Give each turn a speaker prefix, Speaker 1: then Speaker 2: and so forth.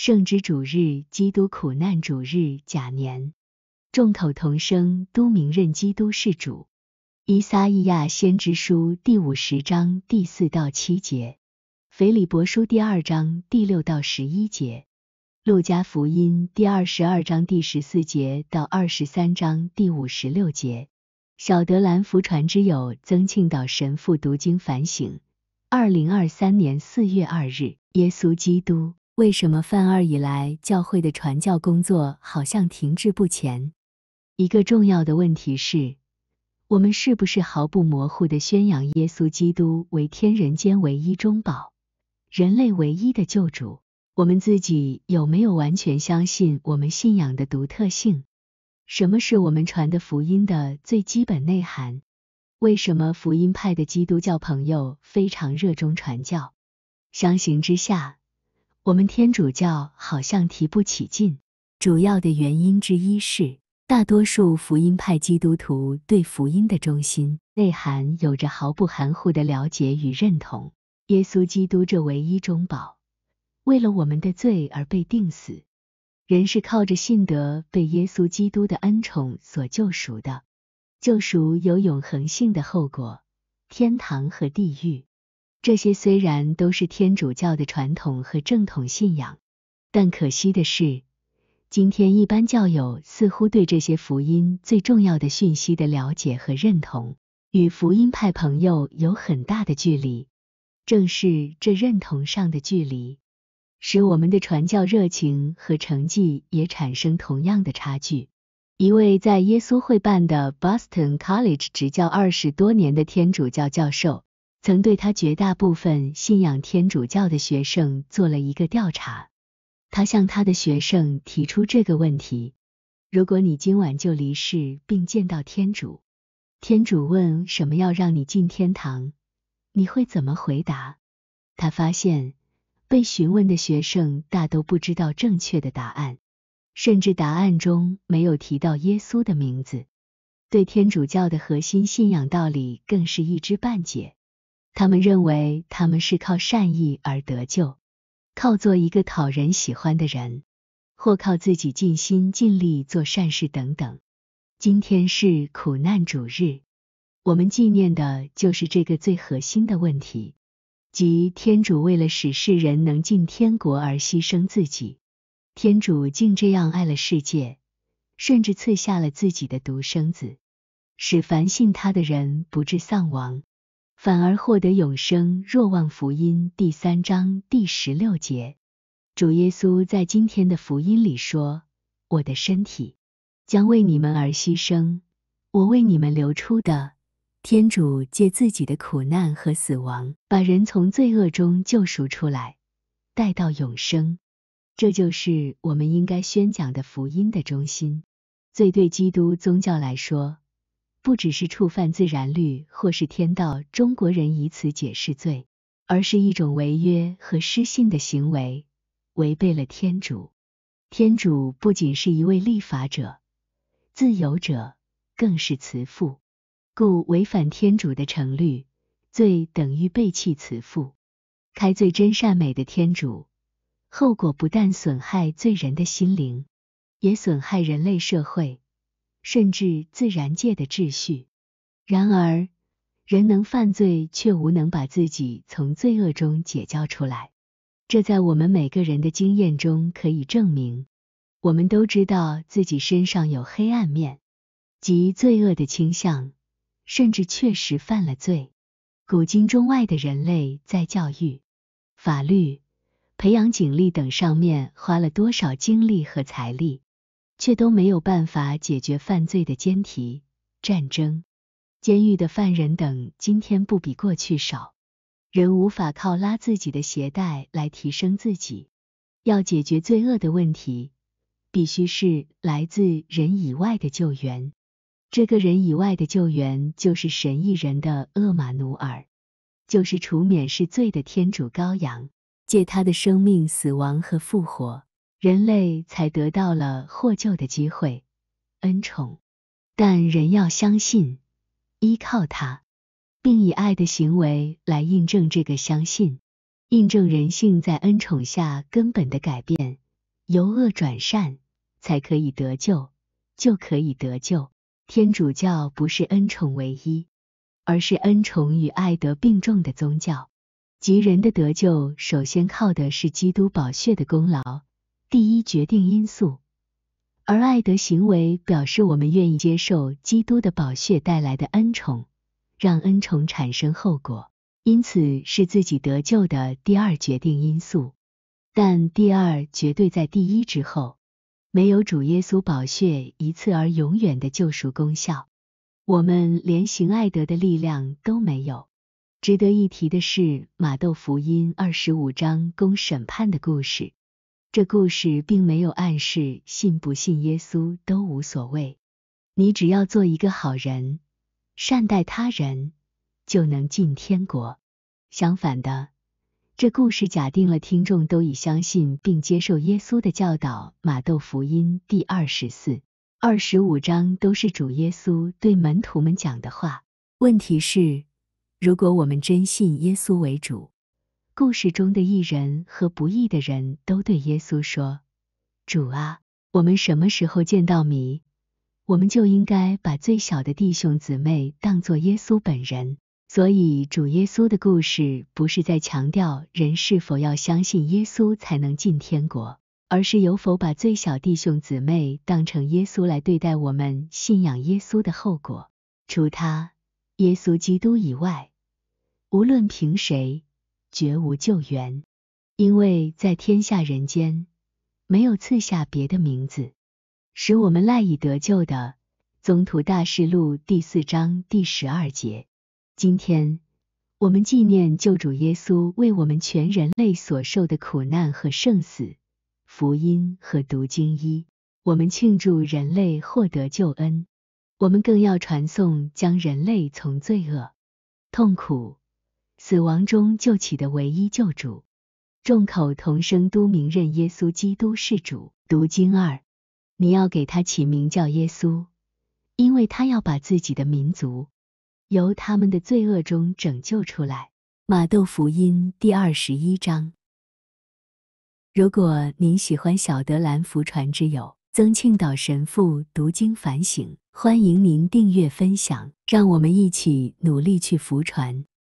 Speaker 1: 圣之主日，基督苦难主日，甲年，众口同声都明认基督是主。伊撒、伊亚先知书第五十章第四到七节，腓利伯书第二章第六到十一节，路加福音第二十二章第十四节到二十三章第五十六节。小德兰福传之友，曾庆岛神父读经反省。二零二三年四月二日，耶稣基督。为什么范二以来，教会的传教工作好像停滞不前？一个重要的问题是，我们是不是毫不模糊地宣扬耶稣基督为天人间唯一中宝，人类唯一的救主？我们自己有没有完全相信我们信仰的独特性？什么是我们传的福音的最基本内涵？为什么福音派的基督教朋友非常热衷传教？相形之下。我们天主教好像提不起劲，主要的原因之一是，大多数福音派基督徒对福音的中心内涵有着毫不含糊的了解与认同。耶稣基督这唯一中宝，为了我们的罪而被定死，人是靠着信德被耶稣基督的恩宠所救赎的，救赎有永恒性的后果，天堂和地狱。这些虽然都是天主教的传统和正统信仰，但可惜的是，今天一般教友似乎对这些福音最重要的讯息的了解和认同，与福音派朋友有很大的距离。正是这认同上的距离，使我们的传教热情和成绩也产生同样的差距。一位在耶稣会办的 Boston College 执教二十多年的天主教教授。曾对他绝大部分信仰天主教的学生做了一个调查，他向他的学生提出这个问题：如果你今晚就离世并见到天主，天主问什么要让你进天堂，你会怎么回答？他发现被询问的学生大都不知道正确的答案，甚至答案中没有提到耶稣的名字，对天主教的核心信仰道理更是一知半解。他们认为他们是靠善意而得救，靠做一个讨人喜欢的人，或靠自己尽心尽力做善事等等。今天是苦难主日，我们纪念的就是这个最核心的问题，即天主为了使世人能进天国而牺牲自己。天主竟这样爱了世界，甚至赐下了自己的独生子，使凡信他的人不致丧亡。反而获得永生。若望福音第三章第十六节，主耶稣在今天的福音里说：“我的身体将为你们而牺牲，我为你们流出的。”天主借自己的苦难和死亡，把人从罪恶中救赎出来，带到永生。这就是我们应该宣讲的福音的中心。最对基督宗教来说。不只是触犯自然律或是天道，中国人以此解释罪，而是一种违约和失信的行为，违背了天主。天主不仅是一位立法者、自由者，更是慈父。故违反天主的成律，罪等于背弃慈父，开罪真善美的天主。后果不但损害罪人的心灵，也损害人类社会。甚至自然界的秩序。然而，人能犯罪，却无能把自己从罪恶中解救出来。这在我们每个人的经验中可以证明。我们都知道自己身上有黑暗面，即罪恶的倾向，甚至确实犯了罪。古今中外的人类在教育、法律、培养警力等上面花了多少精力和财力？却都没有办法解决犯罪的难题、战争、监狱的犯人等。今天不比过去少，人无法靠拉自己的鞋带来提升自己。要解决罪恶的问题，必须是来自人以外的救援。这个人以外的救援，就是神一人的厄马努尔，就是除免是罪的天主羔羊，借他的生命、死亡和复活。人类才得到了获救的机会、恩宠，但人要相信、依靠他，并以爱的行为来印证这个相信，印证人性在恩宠下根本的改变，由恶转善，才可以得救，就可以得救。天主教不是恩宠唯一，而是恩宠与爱德并重的宗教，即人的得救首先靠的是基督宝血的功劳。第一决定因素，而爱德行为表示我们愿意接受基督的宝血带来的恩宠，让恩宠产生后果，因此是自己得救的第二决定因素。但第二绝对在第一之后，没有主耶稣宝血一次而永远的救赎功效，我们连行爱德的力量都没有。值得一提的是，《马窦福音》二十五章公审判的故事。这故事并没有暗示信不信耶稣都无所谓，你只要做一个好人，善待他人，就能进天国。相反的，这故事假定了听众都已相信并接受耶稣的教导。马窦福音第二十四、二十五章都是主耶稣对门徒们讲的话。问题是，如果我们真信耶稣为主？故事中的义人和不义的人都对耶稣说：“主啊，我们什么时候见到祢，我们就应该把最小的弟兄姊妹当作耶稣本人。”所以，主耶稣的故事不是在强调人是否要相信耶稣才能进天国，而是有否把最小弟兄姊妹当成耶稣来对待。我们信仰耶稣的后果，除他耶稣基督以外，无论凭谁。绝无救援，因为在天下人间没有赐下别的名字，使我们赖以得救的。《宗图大事录》第四章第十二节。今天我们纪念救主耶稣为我们全人类所受的苦难和圣死。福音和读经一，我们庆祝人类获得救恩，我们更要传颂将人类从罪恶、痛苦。死亡中救起的唯一救主，众口同声都明认耶稣基督是主。读经二：你要给他起名叫耶稣，因为他要把自己的民族由他们的罪恶中拯救出来。马窦福音第二十一章。如果您喜欢小德兰福传之友曾庆岛神父读经反省，欢迎您订阅分享，让我们一起努力去福传。